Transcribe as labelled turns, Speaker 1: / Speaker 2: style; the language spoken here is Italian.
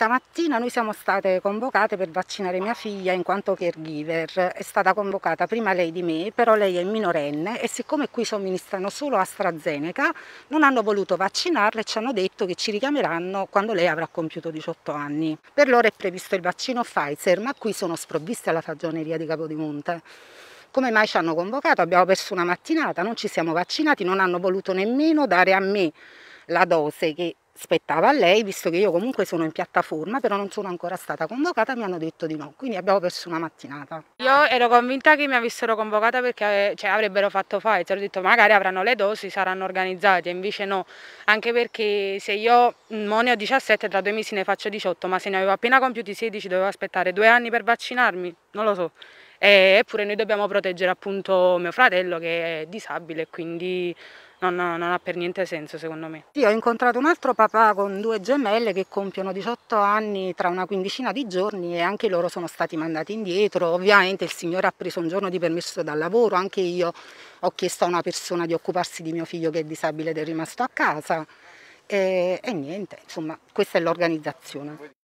Speaker 1: Stamattina noi siamo state convocate per vaccinare mia figlia in quanto caregiver. È stata convocata prima lei di me, però lei è minorenne e siccome qui somministrano solo AstraZeneca, non hanno voluto vaccinarla e ci hanno detto che ci richiameranno quando lei avrà compiuto 18 anni. Per loro è previsto il vaccino Pfizer, ma qui sono sprovviste alla fagioneria di Capodimonte come mai ci hanno convocato? Abbiamo perso una mattinata, non ci siamo vaccinati, non hanno voluto nemmeno dare a me la dose che spettava a lei, visto che io comunque sono in piattaforma, però non sono ancora stata convocata, mi hanno detto di no, quindi abbiamo perso una mattinata.
Speaker 2: Io ero convinta che mi avessero convocata perché eh, cioè, avrebbero fatto Pfizer, ho detto magari avranno le dosi, saranno organizzate, invece no, anche perché se io non mm, ne ho 17, tra due mesi ne faccio 18, ma se ne avevo appena compiuti 16 dovevo aspettare due anni per vaccinarmi, non lo so. Eh, eppure noi dobbiamo proteggere appunto mio fratello che è disabile quindi non, non, ha per niente senso secondo me.
Speaker 1: Io ho incontrato un altro papà con due gemelle che compiono 18 anni tra una quindicina di giorni e anche loro sono stati mandati indietro. Ovviamente il signore ha preso un giorno di permesso dal lavoro, anche io ho chiesto a una persona di occuparsi di mio figlio che è disabile ed è rimasto a casa. E, eh, e niente, insomma, questa è l'organizzazione.